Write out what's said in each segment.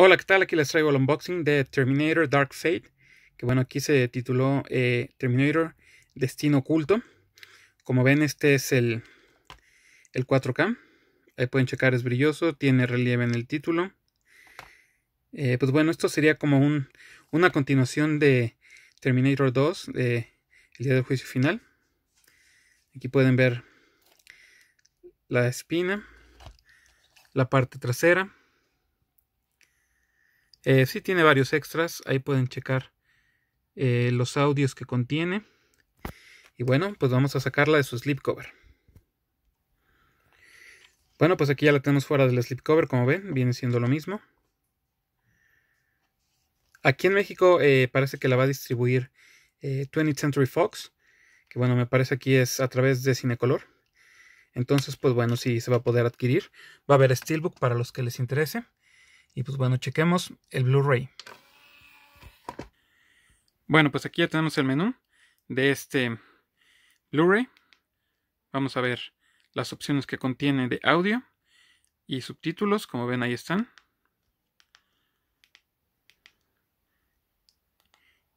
Hola, ¿qué tal? Aquí les traigo el unboxing de Terminator Dark Fate, que bueno, aquí se tituló eh, Terminator Destino Oculto. Como ven, este es el, el 4K. Ahí pueden checar, es brilloso, tiene relieve en el título. Eh, pues bueno, esto sería como un, una continuación de Terminator 2, de el día del juicio final. Aquí pueden ver la espina, la parte trasera si eh, sí tiene varios extras, ahí pueden checar eh, los audios que contiene. Y bueno, pues vamos a sacarla de su slipcover. Bueno, pues aquí ya la tenemos fuera del slipcover, como ven, viene siendo lo mismo. Aquí en México eh, parece que la va a distribuir 20th Century Fox, que bueno, me parece aquí es a través de Cinecolor. Entonces, pues bueno, sí se va a poder adquirir. Va a haber Steelbook para los que les interese. Y pues bueno, chequemos el Blu-ray. Bueno, pues aquí ya tenemos el menú de este Blu-ray. Vamos a ver las opciones que contiene de audio y subtítulos, como ven ahí están.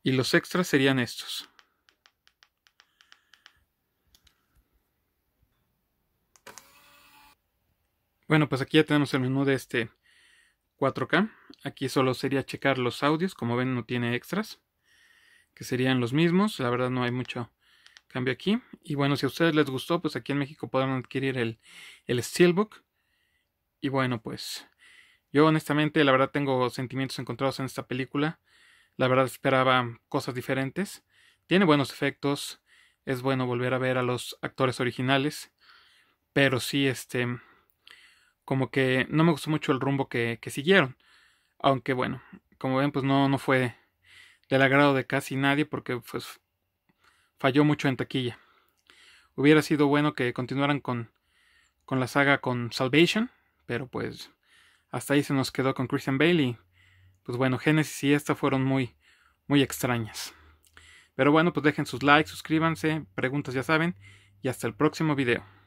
Y los extras serían estos. Bueno, pues aquí ya tenemos el menú de este 4K. Aquí solo sería checar los audios, como ven no tiene extras, que serían los mismos, la verdad no hay mucho cambio aquí. Y bueno, si a ustedes les gustó, pues aquí en México podrán adquirir el, el Steelbook. Y bueno, pues yo honestamente, la verdad tengo sentimientos encontrados en esta película. La verdad esperaba cosas diferentes. Tiene buenos efectos. Es bueno volver a ver a los actores originales. Pero sí, este, como que no me gustó mucho el rumbo que, siguieron. Aunque bueno, como ven, pues no, no fue del agrado de casi nadie porque pues falló mucho en taquilla. Hubiera sido bueno que continuaran con, con la saga con Salvation, pero pues hasta ahí se nos quedó con Christian Bailey pues bueno, Genesis y esta fueron muy, muy extrañas. Pero bueno, pues dejen sus likes, suscríbanse, preguntas ya saben, y hasta el próximo video.